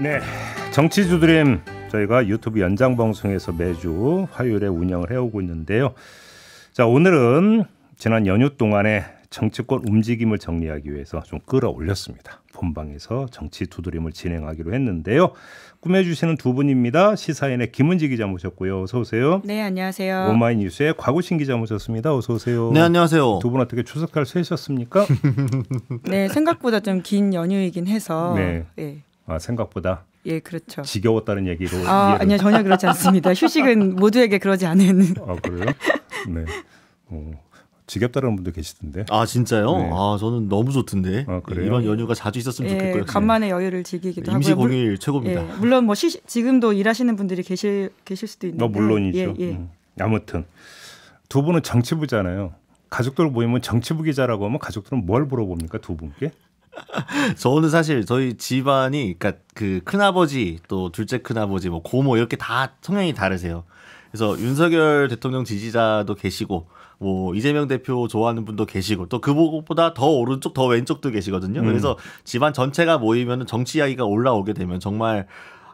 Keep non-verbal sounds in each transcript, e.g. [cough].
네, 정치주드림 저희가 유튜브 연장 방송에서 매주 화요일에 운영을 해오고 있는데요. 자, 오늘은 지난 연휴 동안에 정치권 움직임을 정리하기 위해서 좀 끌어올렸습니다. 본방에서 정치 두드림을 진행하기로 했는데요. 꾸며주시는 두 분입니다. 시사인의 김은지 기자 모셨고요. 어서 오세요. 네, 안녕하세요. 오마이뉴스의 과구신 기자 모셨습니다. 어서 오세요. 네, 안녕하세요. 두 분 어떻게 추석 잘 쇠셨습니까? 네, 생각보다 좀 긴 연휴이긴 해서 네. 네. 아, 생각보다 예, 그렇죠. 지겨웠다는 얘기로 아, 아니요 전혀 그렇지 않습니다. [laughs] 휴식은 모두에게 그러지 않은. 아 그래요? 네. 어, 지겹다는 분도 계시던데. 아 진짜요? 네. 아 저는 너무 좋던데. 아, 이런 연휴가 자주 있었으면 예, 좋겠고요. 네. 간만에 여유를 즐기기도 임하고 임시 공휴일 최고입니다. 예, 물론 뭐시 지금도 일하시는 분들이 계실 계실 수도 있는 어, 뭐 물론이죠. 예, 예, 음. 아무튼 두 분은 정치부잖아요. 가족들 모이면 정치부 기자라고 하면 가족들은 뭘 물어봅니까 두 분께? [laughs] 저는 사실 저희 집안이 그러니까 그 큰아버지 또 둘째 큰아버지 뭐 고모 이렇게 다 성향이 다르세요. 그래서 윤석열 대통령 지지자도 계시고 뭐 이재명 대표 좋아하는 분도 계시고 또 그보다 더 오른쪽 더 왼쪽도 계시거든요. 음. 그래서 집안 전체가 모이면 정치 이야기가 올라오게 되면 정말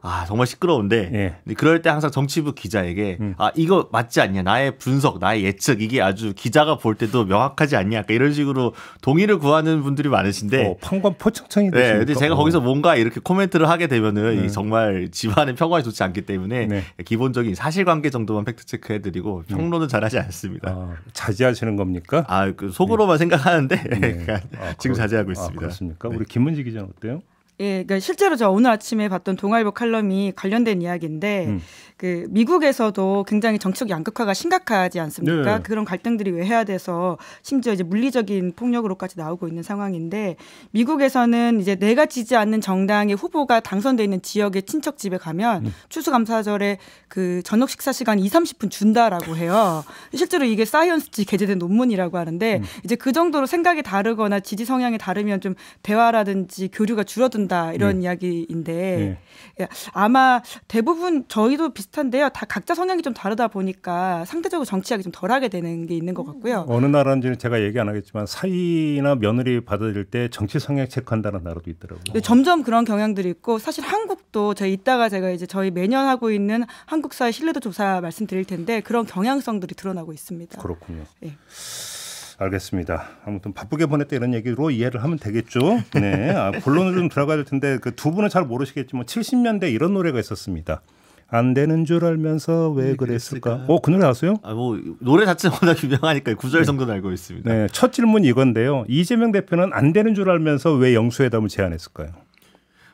아 정말 시끄러운데 예. 그럴 때 항상 정치부 기자에게 음. 아 이거 맞지 않냐 나의 분석 나의 예측 이게 아주 기자가 볼 때도 명확하지 않냐 약간 이런 식으로 동의를 구하는 분들이 많으신데 어, 판관 포청청이 네, 근데 제가 어. 거기서 뭔가 이렇게 코멘트를 하게 되면은 네. 정말 집안의 평화에 좋지 않기 때문에 네. 기본적인 사실관계 정도만 팩트 체크해드리고 음. 평론은 잘하지 않습니다. 아, 자제하시는 겁니까? 아그 속으로만 네. 생각하는데 네. [laughs] 아, 지금 자제하고 있습니다. 아, 그렇습니까? 네. 우리 김문지 기자는 어때요? 예, 그러니까 실제로 저 오늘 아침에 봤던 동아일보 칼럼이 관련된 이야기인데 음. 그 미국에서도 굉장히 정책 양극화가 심각하지 않습니까? 네. 그런 갈등들이 왜해야 돼서 심지어 이제 물리적인 폭력으로까지 나오고 있는 상황인데 미국에서는 이제 내가 지지 않는 정당의 후보가 당선돼 있는 지역의 친척 집에 가면 음. 추수감사절에 그 저녁 식사 시간 2, 30분 준다라고 해요. 실제로 이게 사이언스지 게재된 논문이라고 하는데 음. 이제 그 정도로 생각이 다르거나 지지 성향이 다르면 좀 대화라든지 교류가 줄어든 한다 이런 네. 이야기인데 네. 아마 대부분 저희도 비슷한데요. 다 각자 성향이 좀 다르다 보니까 상대적으로 정치 이기좀 덜하게 되는 게 있는 것 같고요. 음. 어느 나라인지는 제가 얘기 안 하겠지만 사이나 며느리 받아들일 때 정치 성향 체크한다는 나라도 있더라고요. 네, 점점 그런 경향들이 있고 사실 한국도 저희 이따가 제가 이제 저희 매년 하고 있는 한국사회 신뢰도 조사 말씀드릴 텐데 그런 경향성들이 드러나고 있습니다. 그렇군요. 예. 알겠습니다. 아무튼 바쁘게 보냈다 이런 얘기로 이해를 하면 되겠죠. 네. 아, 본론으로 좀 들어가야 될 텐데 그 두 분은 잘 모르시겠지만 70년대 이런 노래가 있었습니다. 안 되는 줄 알면서 왜 그랬을까? 어, 그 노래 아세요? 아, 뭐 노래 자체가 워낙 유명하니까 구절 네. 정도는 알고 있습니다. 네, 첫 질문 이건데요. 이재명 대표는 안 되는 줄 알면서 왜 영수회담을 제안했을까요?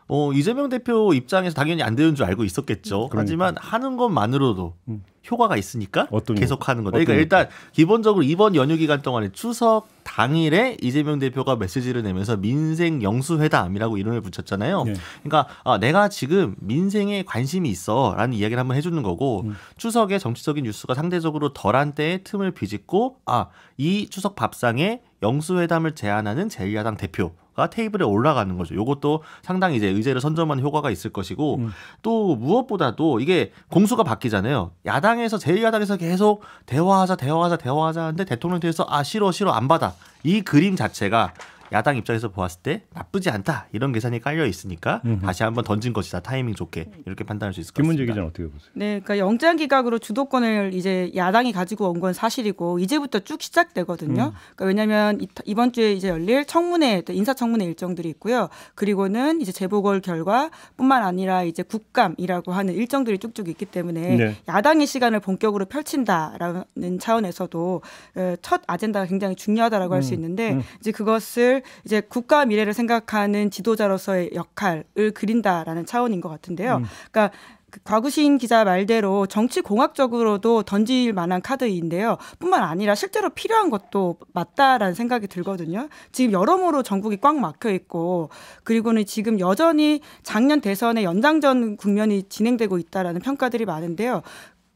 어, 이재명 대표 입장에서 당연히 안 되는 줄 알고 있었겠죠. 그러니까. 하지만 하는 것만으로도 음. 효과가 있으니까 계속 하는 거다. 그러니까 일단 기본적으로 이번 연휴 기간 동안에 추석 당일에 이재명 대표가 메시지를 내면서 민생 영수회담이라고 이름을 붙였잖아요. 네. 그러니까 아, 내가 지금 민생에 관심이 있어라는 이야기를 한번 해주는 거고 음. 추석에 정치적인 뉴스가 상대적으로 덜한 때에 틈을 비집고 아이 추석 밥상에 영수회담을 제안하는 제1야당 대표 가 테이블에 올라가는 거죠. 요것도 상당히 이제 의제를 선점하는 효과가 있을 것이고 음. 또 무엇보다도 이게 공수가 바뀌잖아요. 야당에서 제1야당에서 계속 대화하자 대화하자 대화하자 하는데 대통령께서 아 싫어 싫어 안 받아. 이 그림 자체가 야당 입장에서 보았을 때 나쁘지 않다 이런 계산이 깔려 있으니까 음흠. 다시 한번 던진 것이다 타이밍 좋게 이렇게 판단할 수 있을 것 같습니다. 김문재 기자 어떻게 보세요? 네, 그러니까 영장 기각으로 주도권을 이제 야당이 가지고 온 건 사실이고 이제부터 쭉 시작되거든요. 음. 그러니까 왜냐하면 이번 주에 이제 열릴 청문회 인사 청문회 일정들이 있고요. 그리고는 이제 재보궐 결과뿐만 아니라 이제 국감이라고 하는 일정들이 쭉쭉 있기 때문에 네. 야당의 시간을 본격으로 펼친다라는 차원에서도 어, 첫 아젠다가 굉장히 중요하다라고 음. 할수 있는데 음. 이제 그것을 이제 국가 미래를 생각하는 지도자로서의 역할을 그린다라는 차원인 것 같은데요. 음. 그러니까 과구신 그 기자 말대로 정치 공학적으로도 던질 만한 카드인데요. 뿐만 아니라 실제로 필요한 것도 맞다라는 생각이 들거든요. 지금 여러모로 전국이 꽉 막혀 있고 그리고는 지금 여전히 작년 대선의 연장전 국면이 진행되고 있다라는 평가들이 많은데요.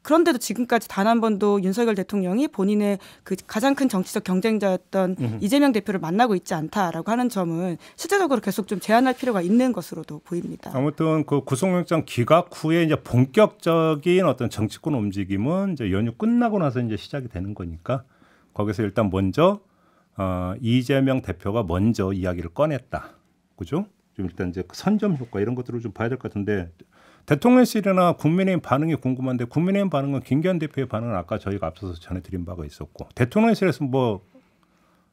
그런데도 지금까지 단 한 번도 윤석열 대통령이 본인의 그 가장 큰 정치적 경쟁자였던 음 이재명 대표를 만나고 있지 않다라고 하는 점은 실제적으로 계속 좀 제한할 필요가 있는 것으로도 보입니다. 아무튼 그 구속영장 기각 후에 이제 본격적인 어떤 정치권 움직임은 이제 연휴 끝나고 나서 이제 시작이 되는 거니까 거기서 일단 먼저 어, 이재명 대표가 먼저 이야기를 꺼냈다. 그죠? 좀 일단 이제 선점 효과 이런 것들을 좀 봐야 될 것 같은데 대통령실이나 국민의힘 반응이 궁금한데 국민의힘 반응은 김기현 대표의 반응은 아까 저희가 앞서서 전해드린 바가 있었고 대통령실에서 뭐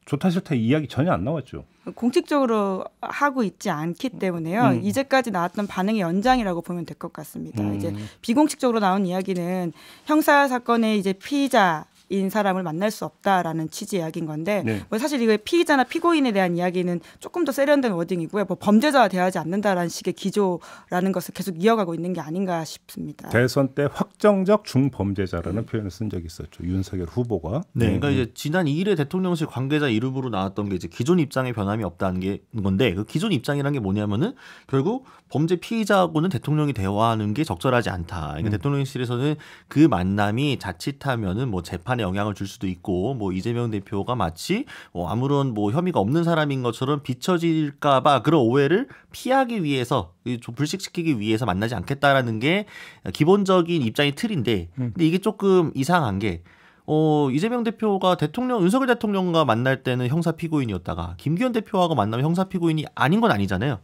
좋다 싫다 이야기 전혀 안 나왔죠. 공식적으로 하고 있지 않기 때문에요. 음. 이제까지 나왔던 반응의 연장이라고 보면 될 것 같습니다. 음. 이제 비공식적으로 나온 이야기는 형사 사건의 이제 피의자 인 사람을 만날 수 없다라는 취지의 이야기인 건데 네. 뭐 사실 이거 피의자나 피고인에 대한 이야기는 조금 더 세련된 워딩이고요. 뭐 범죄자와 대하지 않는다라는 식의 기조라는 것을 계속 이어가고 있는 게 아닌가 싶습니다. 대선 때 확정적 중범죄자라는 네. 표현을 쓴 적이 있었죠. 윤석열 후보가. 네, 네. 그러니까 이제 지난 2일에 대통령실 관계자 이름으로 나왔던 게 이제 기존 입장에 변함이 없다는 게 건데 그 기존 입장이라는게 뭐냐면은 결국 범죄 피의자하고는 대통령이 대화하는 게 적절하지 않다. 그러니까 음. 대통령실에서는 그 만남이 자칫하면은 뭐 재판 심판에 영향을 줄 수도 있고 뭐 이재명 대표가 마치 뭐 아무런 뭐 혐의가 없는 사람인 것처럼 비춰질까봐 그런 오해를 피하기 위해서 불식시키기 위해서 만나지 않겠다라는 게 기본적인 입장의 틀인데 음. 근데 이게 조금 이상한 게 어, 이재명 대표가 대통령, 윤석열 대통령과 만날 때는 형사 피고인이었다가 김기현 대표하고 만나면 형사 피고인이 아닌 건 아니잖아요.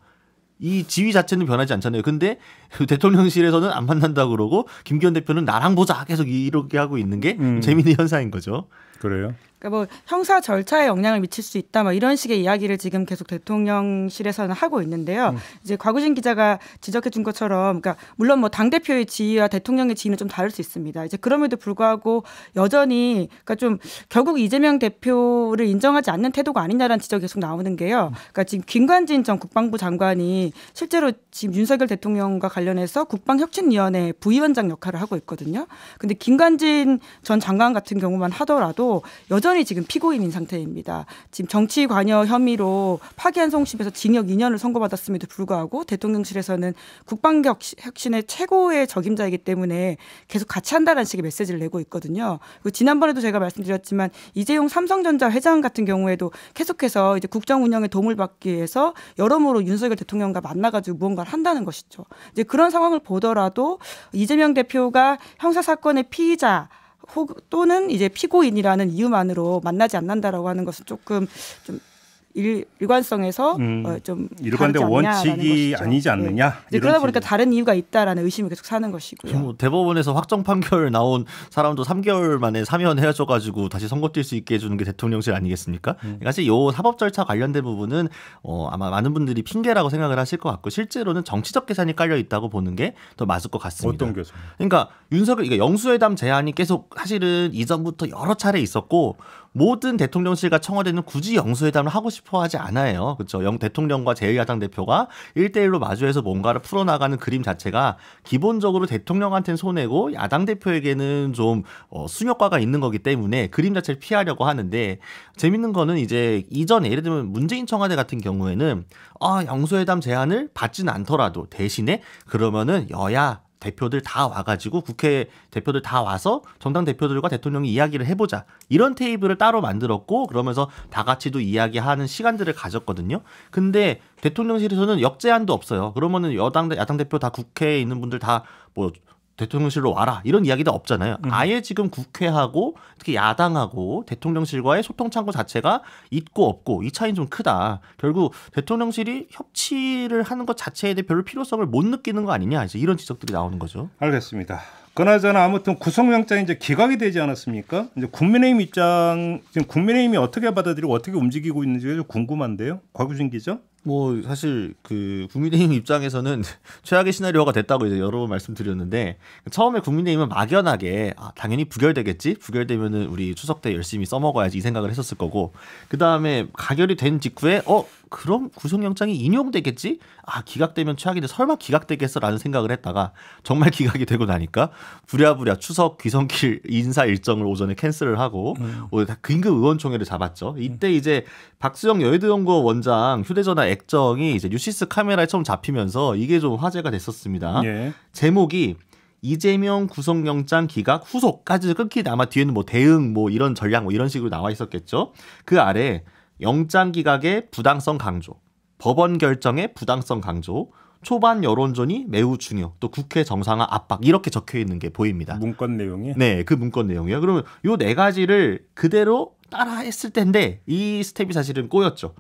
이 지위 자체는 변하지 않잖아요. 근데 [laughs] 대통령실에서는 안 만난다 그러고 김기현 대표는 나랑 보자 계속 이렇게 하고 있는 게 음. 재미있는 현상인 거죠. 그래요? 그러니까 뭐 형사 절차에 영향을 미칠 수 있다 뭐 이런 식의 이야기를 지금 계속 대통령실에서는 하고 있는데요. 음. 이제 과구진 기자가 지적해 준 것처럼 그러니까 물론 뭐 당 대표의 지위와 대통령의 지위는 좀 다를 수 있습니다. 이제 그럼에도 불구하고 여전히 그러니까 좀 결국 이재명 대표를 인정하지 않는 태도가 아니냐라는 지적이 계속 나오는 게요. 음. 그러니까 지금 김관진 전 국방부 장관이 실제로 지금 윤석열 대통령과 관련해서 국방혁신위원회 부위원장 역할을 하고 있거든요. 근데 김관진 전 장관 같은 경우만 하더라도 여전히 완전히 지금 피고인인 상태입니다. 지금 정치 관여 혐의로 파기한송심에서 징역 2년을 선고받았음에도 불구하고 대통령실에서는 국방혁신의 최고의 적임자이기 때문에 계속 같이 한다는 식의 메시지를 내고 있거든요. 그리고 지난번에도 제가 말씀드렸지만 이재용 삼성전자 회장 같은 경우에도 계속해서 이제 국정 운영에 도움을 받기 위해서 여러모로 윤석열 대통령과 만나가지고 무언가를 한다는 것이죠. 이제 그런 상황을 보더라도 이재명 대표가 형사 사건의 피의자 혹 또는 이제 피고인이라는 이유만으로 만나지 않는다라고 하는 것은 조금 좀 일, 관성에서 음, 어, 좀 일관된 원칙이 아니지 않느냐. 네. 이제 그러다 보니까 다른 이유가 있다라는 의심을 계속 사는 것이고요. 뭐 대법원에서 확정 판결 나온 사람도 3개월 만에 사면해줘 가지고 다시 선거 뛸수 있게 해주는 게 대통령실 아니겠습니까? 음. 그러니까 사실 이 사법 절차 관련된 부분은 어, 아마 많은 분들이 핑계라고 생각을 하실 것 같고 실제로는 정치적 계산이 깔려 있다고 보는 게 더 맞을 것 같습니다. 어떤 계산? 그러니까 윤석열 그러니까 영수회담 제안이 계속 사실은 이전부터 여러 차례 있었고 모든 대통령실과 청와대는 굳이 영수회담을 하고 싶어 하지 않아요. 그렇죠. 영 대통령과 제1야당 대표가 1대1로 마주해서 뭔가를 풀어나가는 그림 자체가 기본적으로 대통령한테는 손해고 야당 대표에게는 좀 어, 순효과가 있는 거기 때문에 그림 자체를 피하려고 하는데 재밌는 거는 이제 이전에 예를 들면 문재인 청와대 같은 경우에는 아, 영수회담 제안을 받진 않더라도 대신에 그러면은 여야 대표들 다 와가지고 국회 대표들 다 와서 정당 대표들과 대통령이 이야기를 해보자 이런 테이블을 따로 만들었고 그러면서 다 같이도 이야기하는 시간들을 가졌거든요. 근데 대통령실에서는 역제한도 없어요. 그러면은 여당 야당 대표 다 국회에 있는 분들 다뭐 대통령실로 와라 이런 이야기도 없잖아요. 음. 아예 지금 국회하고 특히 야당하고 대통령실과의 소통 창구 자체가 있고 없고 이 차이는 좀 크다. 결국 대통령실이 협치를 하는 것 자체에 대해 별 필요성을 못 느끼는 거 아니냐 이제 이런 지적들이 나오는 거죠. 알겠습니다. 그나저나 아무튼 구속영장이 이제 기각이 되지 않았습니까? 이제 국민의힘 입장 지금 국민의힘이 어떻게 받아들이고 어떻게 움직이고 있는지 궁금한데요. 곽유진 기자. 뭐 사실 그 국민의힘 입장에서는 [laughs] 최악의 시나리오가 됐다고 이제 여러 번 말씀드렸는데 처음에 국민의힘은 막연하게 아, 당연히 부결되겠지 부결되면은 우리 추석 때 열심히 써먹어야지 이 생각을 했었을 거고 그 다음에 가결이 된 직후에 어 그럼 구속영장이 인용되겠지 아 기각되면 최악인데 설마 기각되겠어라는 생각을 했다가 정말 [laughs] 기각이 되고 나니까 부랴부랴 추석 귀성길 인사 일정을 오전에 캔슬을 하고 음. 오늘 긴급 의원총회를 잡았죠 이때 음. 이제 박수영 여의도연구원장 휴대전화 액정이 이제 뉴시스 카메라에 처음 잡히면서 이게 좀 화제가 됐었습니다. 예. 제목이 이재명 구속영장 기각 후속까지 끊기는 아마 뒤에는 뭐 대응 뭐 이런 전략 뭐 이런 식으로 나와 있었겠죠. 그 아래 영장 기각의 부당성 강조, 법원 결정의 부당성 강조, 초반 여론전이 매우 중요. 또 국회 정상화 압박 이렇게 적혀 있는 게 보입니다. 문건 내용이? 네, 그 문건 내용이요. 그러면 요 네 가지를 그대로 따라 했을 텐데 이 스텝이 사실은 꼬였죠.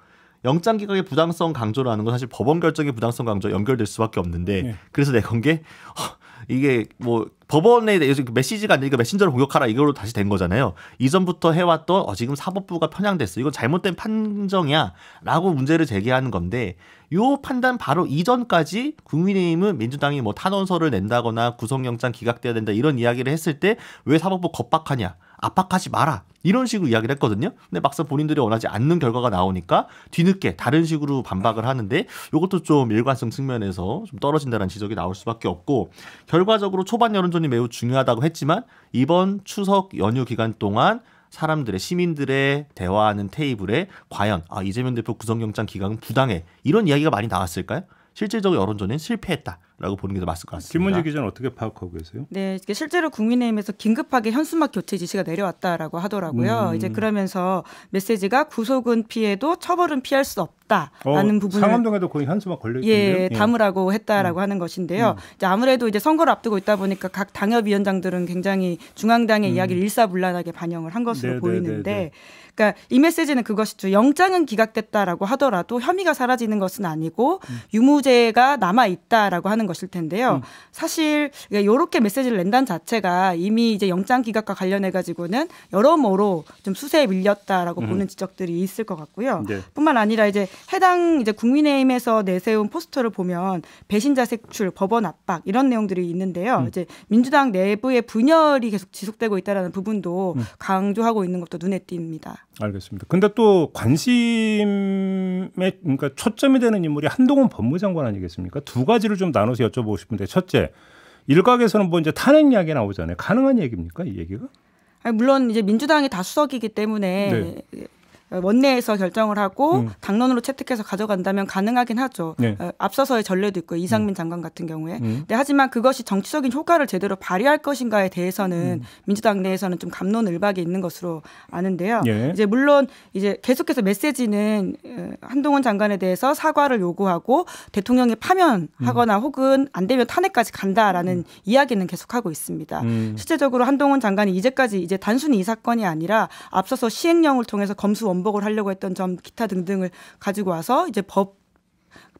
영장 기각의 부당성 강조라는 건 사실 법원 결정의 부당성 강조 연결될 수밖에 없는데 네. 그래서 내 건 게 허, 어, 이게 뭐 법원에 대해서 메시지가 안 되니까 메신저를 공격하라 이걸로 다시 된 거잖아요. 이전부터 해왔던 어, 지금 사법부가 편향됐어. 이건 잘못된 판정이야라고 문제를 제기하는 건데 요 판단 바로 이전까지 국민의힘은 민주당이 뭐 탄원서를 낸다거나 구속영장 기각돼야 된다 이런 이야기를 했을 때 왜 사법부 겁박하냐? 압박하지 마라. 이런 식으로 이야기를 했거든요. 근데 막상 본인들이 원하지 않는 결과가 나오니까 뒤늦게 다른 식으로 반박을 하는데 이것도 좀 일관성 측면에서 좀 떨어진다는 지적이 나올 수밖에 없고 결과적으로 초반 여론전이 매우 중요하다고 했지만 이번 추석 연휴 기간 동안 사람들의 시민들의 대화하는 테이블에 과연 아 이재명 대표 구성영장기강은 부당해 이런 이야기가 많이 나왔을까요? 실질적 으로 여론전은 실패했다. 라고 보는 게더 맞을 것 같습니다. 김문지 기자는 어떻게 파악하고 계세요? 네, 실제로 국민의힘에서 긴급하게 현수막 교체 지시가 내려왔다라고 하더라고요. 음. 이제 그러면서 메시지가 구속은 피해도 처벌은 피할 수 없다라는 어, 부분을 상암동에도 거의 현수막 걸려 있요 예, 예, 담으라고 했다라고 음. 하는 것인데요. 음. 이제 아무래도 이제 선거를 앞두고 있다 보니까 각 당협위원장들은 굉장히 중앙당의 음. 이야기를 일사불란하게 반영을 한 것으로 네, 네, 네 보이는데. 네. 그러니까 이 메시지는 그것이죠. 영장은 기각됐다라고 하더라도 혐의가 사라지는 것은 아니고 음. 유무죄가 남아 있다라고 하는 하는 것일 텐데요. 음. 사실 이렇게 메시지를 낸다는 자체가 이미 이제 영장 기각과 관련해 가지고는 여러모로 좀 수세에 밀렸다라고 음. 보는 지적들이 있을 것 같고요. 네. 뿐만 아니라 이제 해당 이제 국민의힘에서 내세운 포스터를 보면 배신자 색출, 법원 압박 이런 내용들이 있는데요. 음. 이제 민주당 내부의 분열이 계속 지속되고 있다라는 부분도 음. 강조하고 있는 것도 눈에 띕니다. 알겠습니다. 근데 또관심의 그러니까 초점이 되는 인물이 한동훈 법무장관 아니겠습니까? 두 가지를 좀 나눠서 여쭤보고 싶은데 첫째 일각에서는 뭐 이제 탄핵 이야기 나오잖아요. 가능한 얘기입니까 이 얘기가? 아니, 물론 이제 민주당이 다수석이기 때문에 네. 원내에서 결정을 하고 음. 당론으로 채택해서 가져간다면 가능하긴 하죠. 네. 어, 앞서서의 전례도 있고 이상민 음. 장관 같은 경우에. 음. 네, 하지만 그것이 정치적인 효과를 제대로 발휘할 것인가에 대해서는 음. 민주당 내에서는 좀 감론을박이 있는 것으로 아는데요. 예. 이제 물론 이제 계속해서 메시지는 어, 한동훈 장관에 대해서 사과를 요구하고 대통령이 파면하거나 음. 혹은 안 되면 탄핵까지 간다라는 음. 이야기는 계속하고 있습니다. 실제적으로 한동훈 장관이 이제까지 이제 단순히 이 사건이 아니라 앞서서 시행령을 통해서 검수 원본 전복을 하려고 했던 점 기타 등등을 가지고 와서 이제 법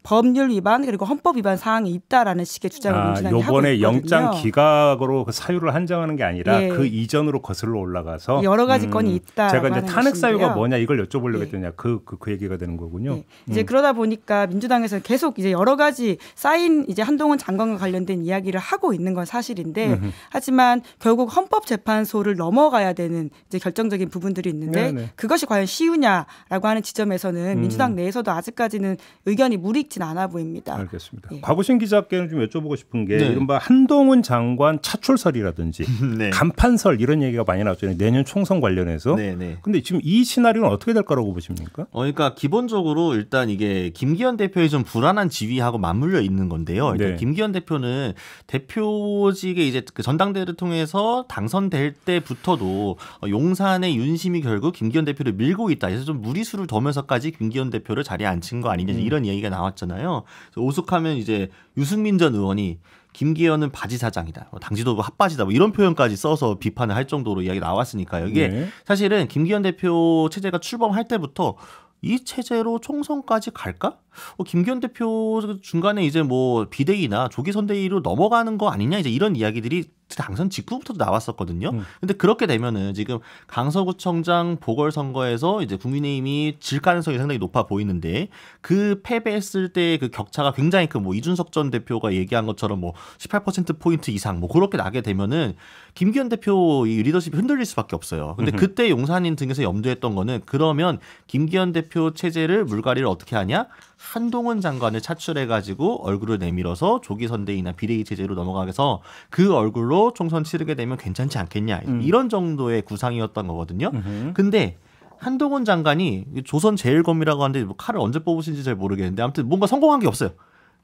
법률 위반 그리고 헌법 위반 사항이 있다라는 식의 주장을 아, 민주당이 하고 있거든요. 이번에 영장 기각으로 그 사유를 한정하는 게 아니라 예. 그 이전으로 거슬러 올라가서 여러 가지 음, 건이 있다. 제가 이제 탄핵 사유가 뭐냐 이걸 여쭤보려고 예. 했더니 그, 그, 그 얘기가 되는 거군요. 예. 음. 이제 음. 그러다 보니까 민주당에서 계속 이제 여러 가지 쌓인 이제 한동훈 장관과 관련된 이야기를 하고 있는 건 사실인데 음흠. 하지만 결국 헌법재판소를 넘어가야 되는 이제 결정적인 부분들이 있는데 네네. 네. 그것이 과연 쉬우냐라고 하는 지점에서는 음. 민주당 내에서도 아직까지는 의견이 무리 있지는 않아 보입니다. 알겠습니다. 예. 과거신 기자께는 좀 여쭤보고 싶은 게 네. 이른바 한동훈 장관 차출설이라든지 [laughs] 네. 간판설 이런 얘기가 많이 나왔잖아요. 내년 총선 관련해서. 네, 네. 지금 이 시나리오는 어떻게 될 거라고 보십니까? 어, 그러니까 기본적으로 일단 이게 김기현 대표의 좀 불안한 지위하고 맞물려 있는 건데요. 네. 김기현 대표는 대표직에 이제 그 전당대회를 통해서 당선될 때부터도 용산의 윤심이 결국 김기현 대표를 밀고 있다. 그래서 좀 무리수를 덤면서까지 김기현 대표를 자리에 앉힌 거 아니냐 음. 이런 음. 기가 나왔죠. 나왔잖아요. 오숙하면 이제 유승민 전 의원이 김기현은 바지 사장이다. 뭐 당 지도부 핫바지다. 뭐 이런 표현까지 써서 비판을 할 정도로 이야기 나왔으니까요. 이게 네. 사실은 김기현 대표 체제가 출범할 때부터 이 체제로 총선까지 갈까? 뭐 김기현 대표 중간에 이제 뭐 비대위나 조기 선대위로 넘어가는 거 아니냐 이제 이런 이야기들이 당선 직후부터 나왔었거든요. 음. 근데 그렇게 되면은 지금 강서구청장 보궐선거에서 이제 국민의힘이 질 가능성이 상당히 높아 보이는데 그 패배했을 때 그 격차가 굉장히 큰 뭐 이준석 전 대표가 얘기한 것처럼 뭐18% 포인트 이상 뭐 그렇게 나게 되면은 김기현 대표 이 리더십이 흔들릴 수밖에 없어요. 근데 그때 용산인 등에서 염두했던 거는 그러면 김기현 대표 체제를 물갈이를 어떻게 하냐? 한동훈 장관을 차출해가지고 얼굴을 내밀어서 조기 선대이나 비대위 체제로 넘어가서 그 얼굴로 총선 치르게 되면 괜찮지 않겠냐 음. 이런 정도의 구상이었던 거거든요. 음흠. 근데 한동훈 장관이 조선 제일검이라고 하는데 뭐 칼을 언제 뽑으신지 잘 모르겠는데 아무튼 뭔가 성공한 게 없어요.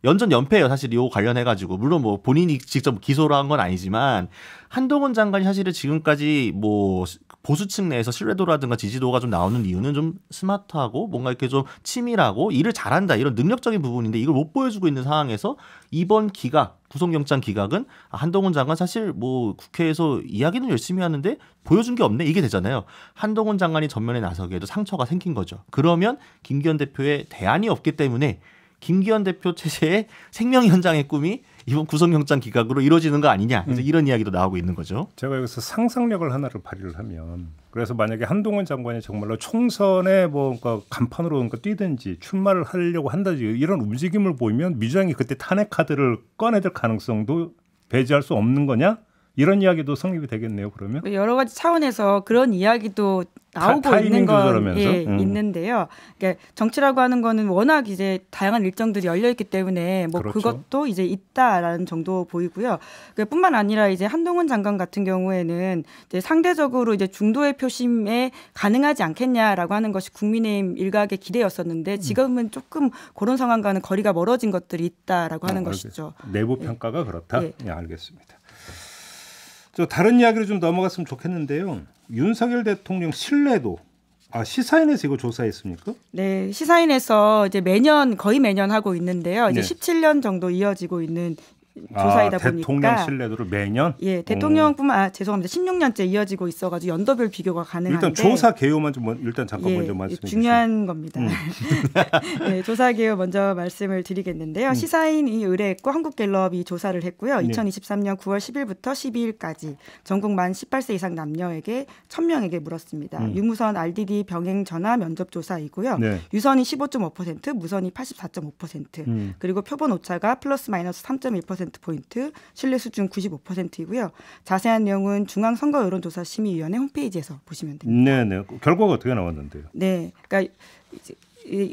연전 연패예요 사실 이거 관련해가지고 물론 뭐 본인이 직접 기소를 한 건 아니지만 한동훈 장관이 사실은 지금까지 뭐 보수층 내에서 신뢰도라든가 지지도가 좀 나오는 이유는 좀 스마트하고 뭔가 이렇게 좀 치밀하고 일을 잘한다 이런 능력적인 부분인데 이걸 못 보여주고 있는 상황에서 이번 기각 구속영장 기각은 아, 한동훈 장관 사실 뭐 국회에서 이야기는 열심히 하는데 보여준 게 없네 이게 되잖아요. 한동훈 장관이 전면에 나서기에도 상처가 생긴 거죠. 그러면 김기현 대표의 대안이 없기 때문에 김기현 대표 체제의 [laughs] 생명 현장의 꿈이 이번 구속영장 기각으로 이루어지는 거 아니냐 그래서 음. 이런 이야기도 나오고 있는 거죠. 제가 여기서 상상력을 하나를 발휘를 하면 그래서 만약에 한동훈 장관이 정말로 총선에 뭐그니까 간판으로 그니까 뛰든지 출마를 하려고 한다든지 이런 움직임을 보이면 민주당이 그때 탄핵 카드를 꺼내들 가능성도 배제할 수 없는 거냐? 이런 이야기도 성립이 되겠네요. 그러면 여러 가지 차원에서 그런 이야기도 나오고 타, 있는 건 예, 음. 있는데요. 그러니까 정치라고 하는 거는 워낙 이제 다양한 일정들이 열려 있기 때문에 뭐 그렇죠. 그것도 이제 있다라는 정도 보이고요. 그 뿐만 아니라 이제 한동훈 장관 같은 경우에는 이제 상대적으로 이제 중도의 표심에 가능하지 않겠냐라고 하는 것이 국민의힘 일각의 기대였었는데 음. 지금은 조금 그런 상황과는 거리가 멀어진 것들이 있다라고 하는 아, 것이죠. 내부 평가가 예. 그렇다. 예. 예, 알겠습니다. 저 다른 이야기로 좀 넘어갔으면 좋겠는데요. 윤석열 대통령 신뢰도 아 시사인에서 이거 조사했습니까? 네 시사인에서 이제 매년 거의 매년 하고 있는데요. 이제 네. 17년 정도 이어지고 있는 아, 조사이다 아, 보니까 대통령 신뢰도를 매년 예 대통령뿐만 아, 죄송합니다 16년째 이어지고 있어가지고 연도별 비교가 가능한데 일단 조사 개요만 좀 뭐, 일단 잠깐 예, 먼저 말씀해 주세요. 중요한 겁니다. 음. 네, [laughs] 조사 개요 먼저 말씀을 드리겠는데요. 음. 시사인이 의뢰했고 한국갤럽이 조사를 했고요. 2023년 9월 10일부터 12일까지 전국 만 18세 이상 남녀에게 1,000명에게 물었습니다. 음. 유무선 RDD 병행 전화 면접 조사이고요. 네. 유선이 15.5%, 무선이 84.5%, 음. 그리고 표본 오차가 플러스 마이너스 3.1% 퍼센포인트 신뢰 수준 95%이고요. 자세한 내용은 중앙선거 여론조사 심의위원회 홈페이지에서 보시면 됩니다. 네, 네. 결과가 어떻게 나왔는데요? 네. 그러니까 이제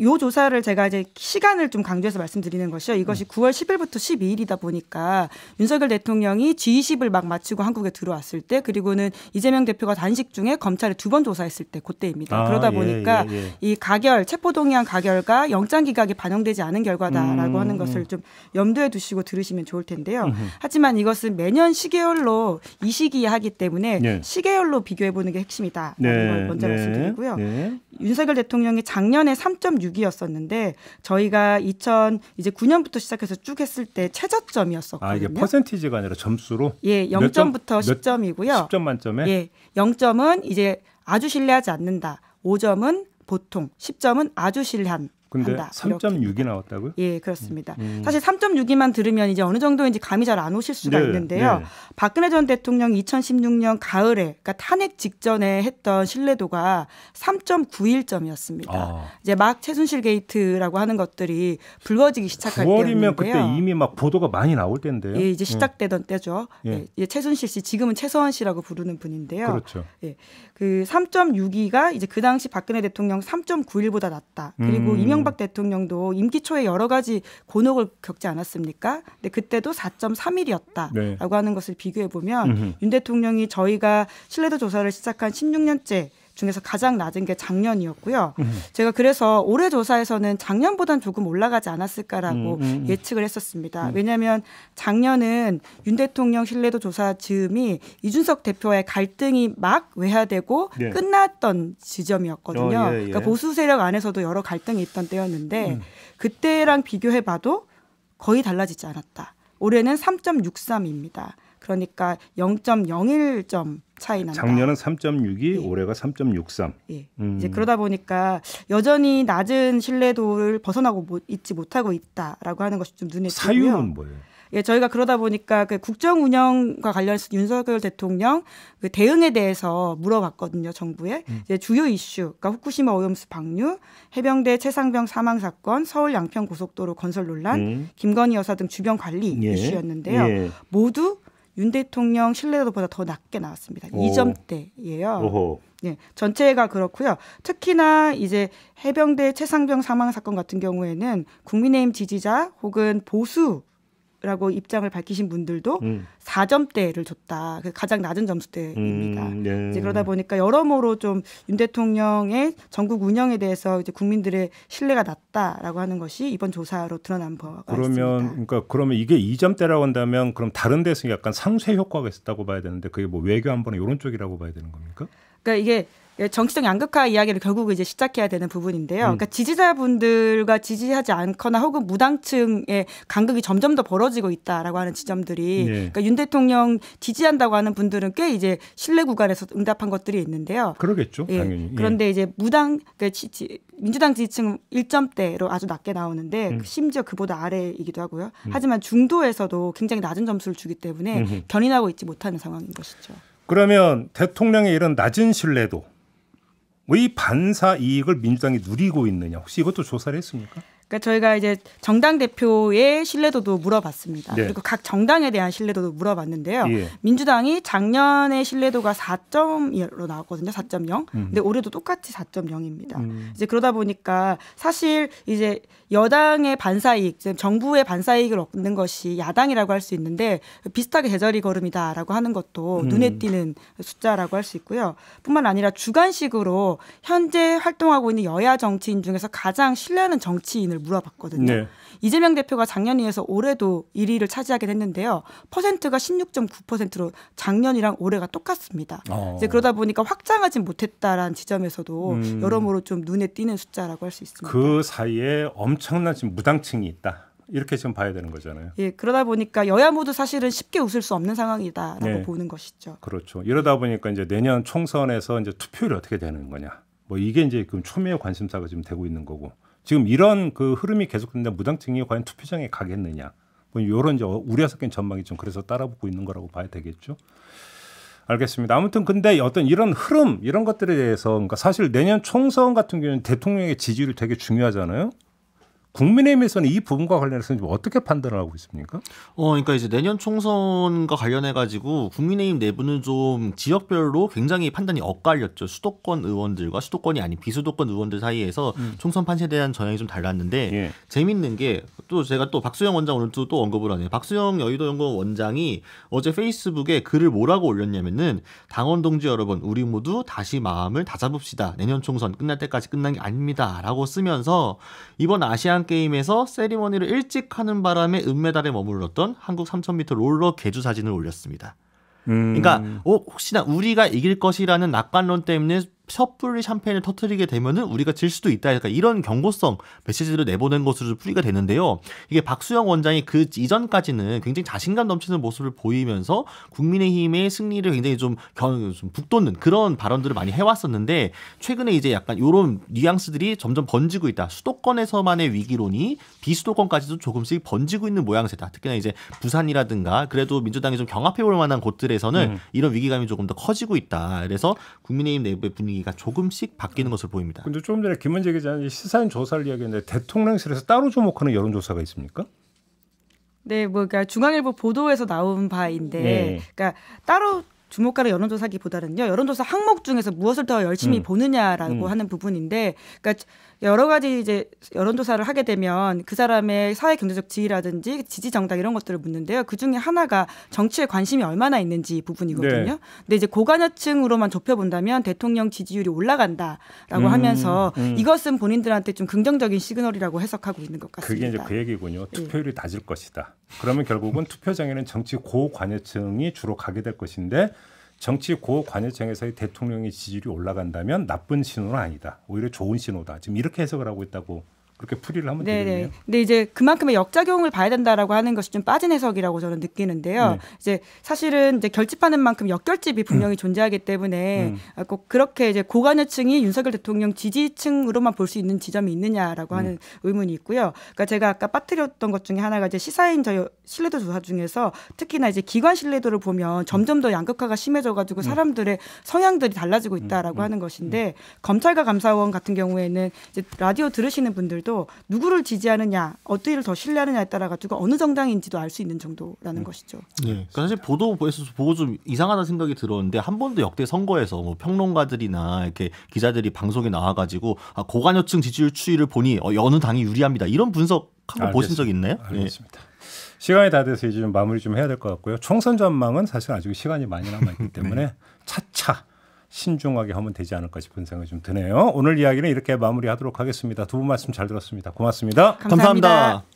요 조사를 제가 이제 시간을 좀 강조해서 말씀드리는 것이요. 이것이 음. 9월 10일부터 12일이다 보니까 윤석열 대통령이 G20을 막 마치고 한국에 들어왔을 때 그리고는 이재명 대표가 단식 중에 검찰에 두 번 조사했을 때 그때입니다. 아, 그러다 예, 보니까 예, 예. 이 가결 체포동의안 가결과 영장 기각이 반영되지 않은 결과다라고 음, 하는 음. 것을 좀 염두에 두시고 들으시면 좋을 텐데요. 하지만 이것은 매년 시계열로 이 시기에 하기 때문에 네. 시계열로 비교해 보는 게 핵심이다라는 네, 걸 먼저 네, 말씀드리고요. 네. 윤석열 대통령이 작년에 3. 1 6이었었는데 저희가 2009년부터 시작해서 쭉 했을 때 최저점이었었거든요. 아, 이게 퍼센티지가 아니라 점수로? 예, 0점부터 10점, 이고요 10점 만점에? 예. 0점은 이제 아주 신뢰하지 않는다. 5점은 보통, 10점은 아주 신뢰함. 근데 한다. 3.6이 나왔다고요? 예, 그렇습니다. 음. 음. 사실 3.6이만 들으면 이제 어느 정도인지 감이 잘 안 오실 수가 네, 있는데요. 네. 박근혜 전 대통령 2016년 가을에 그러니까 탄핵 직전에 했던 신뢰도가 3.91점이었습니다. 아. 이제 막 최순실 게이트라고 하는 것들이 불거지기 시작할 9월이면 때였는데요. 그때 이미 막 보도가 많이 나올 때인데 예, 이제 예. 시작되던 예. 때죠. 예. 예, 최순실 씨 지금은 최서원 씨라고 부르는 분인데요. 그렇죠. 예. 그 3.62가 이제 그 당시 박근혜 대통령 3.91보다 낮다. 그리고 음. 이명 이명박 음. 대통령도 임기 초에 여러 가지 곤혹을 겪지 않았습니까? 근데 그때도 4.3일이었다라고 네. 하는 것을 비교해 보면 윤 대통령이 저희가 신뢰도 조사를 시작한 16년째 중에서 가장 낮은 게 작년이었고요. 음. 제가 그래서 올해 조사에서는 작년보단 조금 올라가지 않았을까라고 음. 음, 음. 예측을 했었습니다. 음. 왜냐하면 작년은 윤 대통령 신뢰도 조사 즈음이 이준석 대표와의 갈등이 막 외화되고 네. 끝났던 지점이었거든요. 어, 예, 예. 그러니까 보수 세력 안에서도 여러 갈등이 있던 때였는데 그때랑 비교해봐도 거의 달라지지 않았다. 올해는 3.63입니다. 그러니까 0.01점 차이 난다. 작년은 3.6이 예. 올해가 3.63. 예. 음. 이제 그러다 보니까 여전히 낮은 신뢰도를 벗어나고 못, 뭐 있지 못하고 있다라고 하는 것이 좀 눈에 띄고요. 사유는 뭐예요? 예, 저희가 그러다 보니까 그 국정 운영과 관련해서 윤석열 대통령 그 대응에 대해서 물어봤거든요, 정부에. 음. 이제 주요 이슈, 그러니까 후쿠시마 오염수 방류, 해병대 최상병 사망 사건, 서울 양평 고속도로 건설 논란, 음. 김건희 여사 등 주변 관리 예. 이슈였는데요. 예. 모두 윤 대통령 신뢰도보다 더 낮게 나왔습니다. 오. 2점대예요. 오호. 예, 전체가 그렇고요. 특히나 이제 해병대 최상병 사망 사건 같은 경우에는 국민의힘 지지자 혹은 보수 라고 입장을 밝히신 분들도 음. 4점대를 줬다. 가장 낮은 점수대입니다. 음, 네. 이제 그러다 보니까 여러모로 좀 윤 대통령의 전국 운영에 대해서 이제 국민들의 신뢰가 낮다라고 하는 것이 이번 조사로 드러난 바가 그러면, 있습니다. 그러니까 그러면 이게 2점대라고 한다면 그럼 다른 데서 약간 상쇄 효과가 있었다고 봐야 되는데 그게 뭐 외교 안보나 이런 쪽이라고 봐야 되는 겁니까? 그러니까 이게 예, 정치적 양극화 이야기를 결국 이제 시작해야 되는 부분인데요. 음. 그러니까 지지자분들과 지지하지 않거나 혹은 무당층의 간극이 점점 더 벌어지고 있다라고 하는 지점들이 예. 그러니까 윤 대통령 지지한다고 하는 분들은 꽤 이제 신뢰 구간에서 응답한 것들이 있는데요. 그러겠죠, 예. 당연히. 예. 그런데 이제 무당 그러니까 지지, 민주당 지지층 1점대로 아주 낮게 나오는데 음. 심지어 그보다 아래이기도 하고요. 음. 하지만 중도에서도 굉장히 낮은 점수를 주기 때문에 음흠. 견인하고 있지 못하는 상황인 것이죠. 그러면 대통령의 이런 낮은 신뢰도 뭐 이 반사 이익을 민주당이 누리고 있느냐 혹시 이것도 조사를 했습니까? 그러니까 저희가 이제 정당 대표의 신뢰도도 물어봤습니다. 네. 그리고 각 정당에 대한 신뢰도도 물어봤는데요. 예. 민주당이 작년에 신뢰도가 4.0로 나왔거든요. 4.0. 음. 근데 올해도 똑같이 4.0입니다. 음. 이제 그러다 보니까 사실 이제 여당의 반사이익, 정부의 반사이익을 얻는 것이 야당이라고 할 수 있는데 비슷하게 제자리 걸음이다라고 하는 것도 음. 눈에 띄는 숫자라고 할 수 있고요. 뿐만 아니라 주관식으로 현재 활동하고 있는 여야 정치인 중에서 가장 신뢰하는 정치인을 물어봤거든요. 네. 이재명 대표가 작년에서 이 올해도 1위를 차지하긴 했는데요. 퍼센트가 16.9%로 작년이랑 올해가 똑같습니다. 어. 이제 그러다 보니까 확장하지 못했다라는 지점에서도 음. 여러모로 좀 눈에 띄는 숫자라고 할 수 있습니다. 그 사이에 엄 엄청난 지금 무당층이 있다. 이렇게 지금 봐야 되는 거잖아요. 예, 그러다 보니까 여야 모두 사실은 쉽게 웃을 수 없는 상황이다라고 네. 보는 것이죠. 그렇죠. 이러다 보니까 이제 내년 총선에서 이제 투표율이 어떻게 되는 거냐. 뭐 이게 이제 지금 초미의 관심사가 지금 되고 있는 거고. 지금 이런 그 흐름이 계속된다 무당층이 과연 투표장에 가겠느냐. 뭐 이런 이제 우려 섞인 전망이 좀 그래서 따라붙고 있는 거라고 봐야 되겠죠. 알겠습니다. 아무튼 근데 어떤 이런 흐름 이런 것들에 대해서 그러니까 사실 내년 총선 같은 경우는 대통령의 지지율이 되게 중요하잖아요. 국민의힘에서는 이 부분과 관련해서 좀 어떻게 판단을 하고 있습니까? 어, 그러니까 이제 내년 총선과 관련해 가지고 국민의힘 내부는 좀 지역별로 굉장히 판단이 엇갈렸죠. 수도권 의원들과 수도권이 아닌 비수도권 의원들 사이에서 음. 총선 판세에 대한 전향이 좀 달랐는데 예. 재밌는 게 또 제가 또 박수영 원장 오늘 또, 또 언급을 하네요. 박수영 여의도 연구원 원장이 어제 페이스북에 글을 뭐라고 올렸냐면은 당원 동지 여러분 우리 모두 다시 마음을 다잡읍시다. 내년 총선 끝날 때까지 끝난 게 아닙니다라고 쓰면서 이번 아시안 게임에서 세리머니를 일찍 하는 바람에 은메달에 머물렀던 한국 3000m 롤러 개주 사진을 올렸습니다. 음. 그러니까 어, 혹시나 우리가 이길 것이라는 낙관론 때문에 섣불리 샴페인을 터뜨리게 되면은 우리가 질 수도 있다. 그러니까 이런 경고성 메시지를 내보낸 것으로 풀이가 되는데요. 이게 박수영 원장이 그 이전까지는 굉장히 자신감 넘치는 모습을 보이면서 국민의힘의 승리를 굉장히 좀, 견, 좀 북돋는 그런 발언들을 많이 해왔었는데 최근에 이제 약간 이런 뉘앙스들이 점점 번지고 있다. 수도권에서만의 위기론이 비수도권까지도 조금씩 번지고 있는 모양새다. 특히나 이제 부산이라든가 그래도 민주당이 좀 경합해 볼 만한 곳들에서는 음. 이런 위기감이 조금 더 커지고 있다. 그래서 국민의힘 내부의 분위기 분위기가 조금씩 바뀌는 네. 것을 보입니다. 근데 조금 전에 김은재 기자는 시사인 조사를 이야기했는데 대통령실에서 따로 주목하는 여론조사가 있습니까? 네, 뭐 그러니까 중앙일보 보도에서 나온 바인데, 네. 그러니까 따로 주목가는 여론조사기보다는요 여론조사 항목 중에서 무엇을 더 열심히 음. 보느냐라고 음. 하는 부분인데, 그러니까 여러 가지 이제 여론조사를 하게 되면 그 사람의 사회 경제적 지위라든지 지지 정당 이런 것들을 묻는데요. 그 중에 하나가 정치에 관심이 얼마나 있는지 부분이거든요. 네. 근데 이제 고관여층으로만 좁혀본다면 대통령 지지율이 올라간다라고 음, 하면서 음. 이것은 본인들한테 좀 긍정적인 시그널이라고 해석하고 있는 것 같습니다. 그게 이제 그 얘기군요. 예. 투표율이 낮을 것이다. 그러면 결국은 투표장에는 정치 고관여층이 주로 가게 될 것인데 정치 고관여청에서의 대통령의 지지율이 올라간다면 나쁜 신호는 아니다. 오히려 좋은 신호다. 지금 이렇게 해석을 하고 있다고 그렇게 풀이를 하면 네네. 되겠네요. 근데 이제 그만큼의 역작용을 봐야 된다라고 하는 것이 좀 빠진 해석이라고 저는 느끼는데요. 네. 이제 사실은 이제 결집하는 만큼 역결집이 분명히 음. 존재하기 때문에 음. 아, 꼭 그렇게 이제 고관여층이 윤석열 대통령 지지층으로만 볼 수 있는 지점이 있느냐라고 음. 하는 음. 의문이 있고요. 그러니까 제가 아까 빠뜨렸던 것 중에 하나가 이제 시사인 저 신뢰도 조사 중에서 특히나 이제 기관 신뢰도를 보면 점점 더 양극화가 심해져가지고 음. 사람들의 성향들이 달라지고 있다라고 하는 것인데 검찰과 감사원 같은 경우에는 이제 라디오 들으시는 분들 경우에도 누구를 지지하느냐, 어떻게 더 신뢰하느냐에 따라 가지고 어느 정당인지도 알 수 있는 정도라는 음. 것이죠. 네. 네. 그러니까 사실 보도 보고 좀 이상하다 생각이 들었는데 한 번도 역대 선거에서 뭐 평론가들이나 이렇게 기자들이 방송에 나와가지고 아, 고관여층 지지율 추이를 보니 어, 어느 당이 유리합니다 이런 분석 한번 보신 적 있나요? 네. 알겠습니다. 네. 시간이 다 돼서 이제 좀 마무리 좀 해야 될 것 같고요. 총선 전망은 사실 아직 시간이 많이 남아 있기 [laughs] 때문에 네. 차차 신중하게 하면 되지 않을까 싶은 생각이 좀 드네요. 오늘 이야기는 이렇게 마무리하도록 하겠습니다. 두 분 말씀 잘 들었습니다. 고맙습니다 감사합니다. 감사합니다.